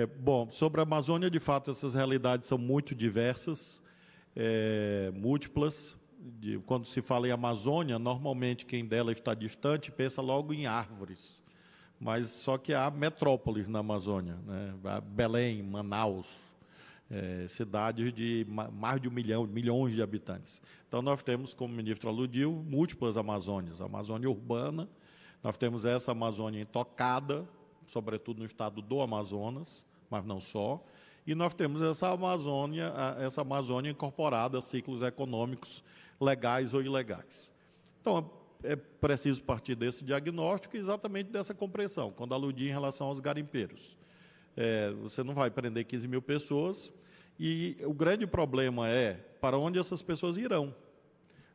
É, bom, sobre a Amazônia, de fato, essas realidades são muito diversas, é, múltiplas. De, quando se fala em Amazônia, normalmente quem dela está distante pensa logo em árvores. Mas só que há metrópoles na Amazônia, né? Belém, Manaus, é, cidades de mais de um milhão, milhões de habitantes. Então nós temos, como o ministro aludiu, múltiplas Amazônias. A Amazônia urbana, nós temos essa Amazônia intocada, sobretudo no estado do Amazonas, mas não só. E nós temos essa Amazônia, essa Amazônia incorporada a ciclos econômicos legais ou ilegais. Então, é, é preciso partir desse diagnóstico e exatamente dessa compreensão, quando aludi em relação aos garimpeiros. É, você não vai prender 15 mil pessoas, e o grande problema é para onde essas pessoas irão.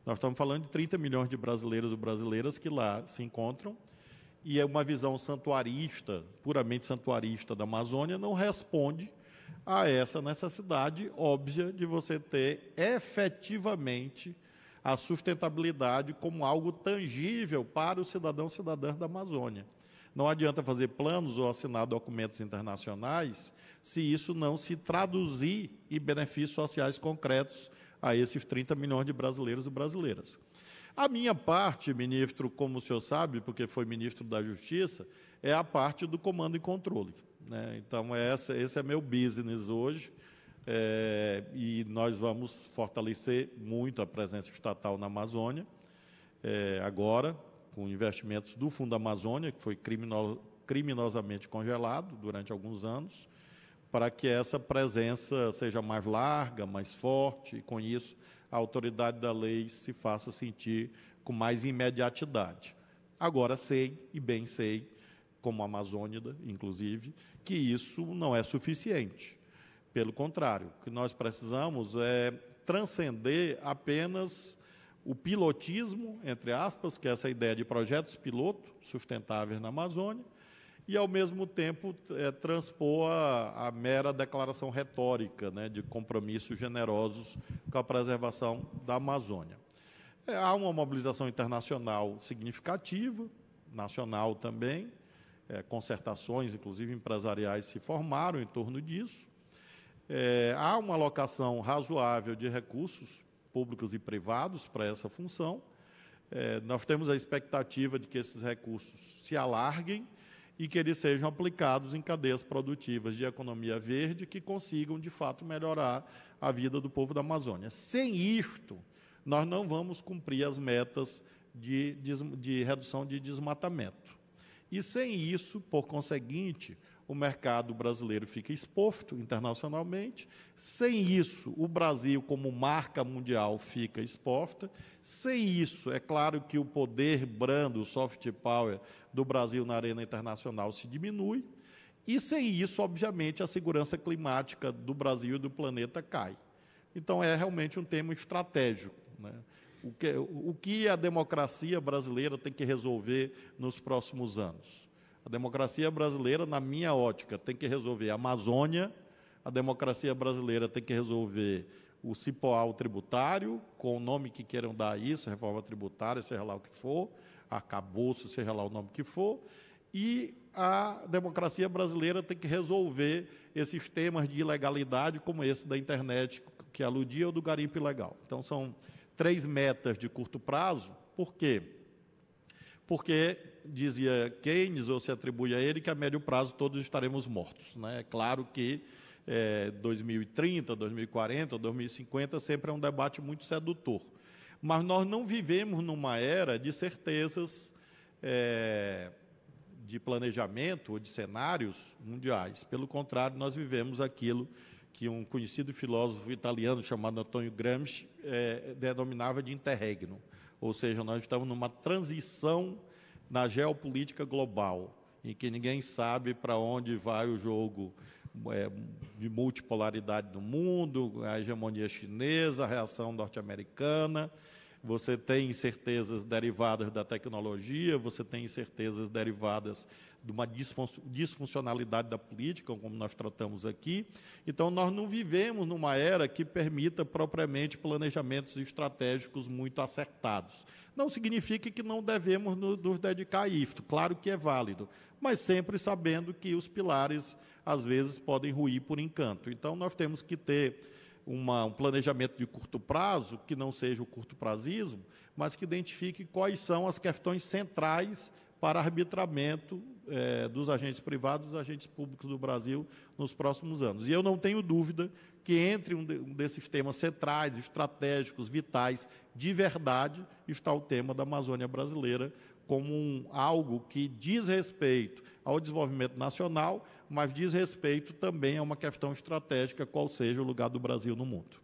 Nós estamos falando de 30 milhões de brasileiros e brasileiras que lá se encontram, e é uma visão santuarista, puramente santuarista da Amazônia, não responde a essa necessidade óbvia de você ter efetivamente a sustentabilidade como algo tangível para o cidadão e da Amazônia. Não adianta fazer planos ou assinar documentos internacionais se isso não se traduzir em benefícios sociais concretos a esses 30 milhões de brasileiros e brasileiras. A minha parte, ministro, como o senhor sabe, porque foi ministro da Justiça, é a parte do comando e controle. Né? Então, é essa, esse é meu business hoje. É, e nós vamos fortalecer muito a presença estatal na Amazônia, é, agora, com investimentos do Fundo Amazônia, que foi criminosamente congelado durante alguns anos para que essa presença seja mais larga, mais forte, e com isso a autoridade da lei se faça sentir com mais imediatidade. Agora sei, e bem sei, como amazônida, inclusive, que isso não é suficiente. Pelo contrário, o que nós precisamos é transcender apenas o pilotismo, entre aspas, que é essa ideia de projetos piloto sustentáveis na Amazônia, e, ao mesmo tempo, é, transpor a, a, mera declaração retórica né, de compromissos generosos com a preservação da Amazônia. É, há uma mobilização internacional significativa, nacional também, é, concertações, inclusive empresariais, se formaram em torno disso. É, há uma alocação razoável de recursos públicos e privados para essa função. É, nós temos a expectativa de que esses recursos se alarguem e que eles sejam aplicados em cadeias produtivas de economia verde que consigam, de fato, melhorar a vida do povo da Amazônia. Sem isto, nós não vamos cumprir as metas de, de, de redução de desmatamento. E sem isso, por conseguinte, o mercado brasileiro fica exposto internacionalmente. Sem isso, o Brasil, como marca mundial, fica exposta. Sem isso, é claro que o poder brando, o soft power do Brasil na arena internacional se diminui. E sem isso, obviamente, a segurança climática do Brasil e do planeta cai. Então, é realmente um tema estratégico. Né? O, que, o que a democracia brasileira tem que resolver nos próximos anos? A democracia brasileira, na minha ótica, tem que resolver a Amazônia, a democracia brasileira tem que resolver o cipoal tributário, com o nome que queiram dar a isso, reforma tributária, seja lá o que for, acabou seja lá o nome que for, e a democracia brasileira tem que resolver esses temas de ilegalidade, como esse da internet que aludia ou do garimpo ilegal. Então, são três metas de curto prazo, por quê? porque dizia Keynes, ou se atribui a ele, que a médio prazo todos estaremos mortos. Né? É claro que é, 2030, 2040, 2050 sempre é um debate muito sedutor. Mas nós não vivemos numa era de certezas é, de planejamento ou de cenários mundiais. Pelo contrário, nós vivemos aquilo que um conhecido filósofo italiano chamado Antonio Gramsci é, denominava de interregno ou seja, nós estamos numa transição na geopolítica global, em que ninguém sabe para onde vai o jogo é, de multipolaridade do mundo, a hegemonia chinesa, a reação norte-americana você tem incertezas derivadas da tecnologia, você tem incertezas derivadas de uma disfuncionalidade da política, como nós tratamos aqui. Então, nós não vivemos numa era que permita propriamente planejamentos estratégicos muito acertados. Não significa que não devemos nos dedicar a isto, claro que é válido, mas sempre sabendo que os pilares, às vezes, podem ruir por encanto. Então, nós temos que ter uma, um planejamento de curto prazo, que não seja o curto prazismo, mas que identifique quais são as questões centrais para arbitramento é, dos agentes privados, dos agentes públicos do Brasil nos próximos anos. E eu não tenho dúvida que entre um, de, um desses temas centrais, estratégicos, vitais, de verdade, está o tema da Amazônia brasileira, como um, algo que diz respeito ao desenvolvimento nacional, mas diz respeito também a uma questão estratégica, qual seja o lugar do Brasil no mundo.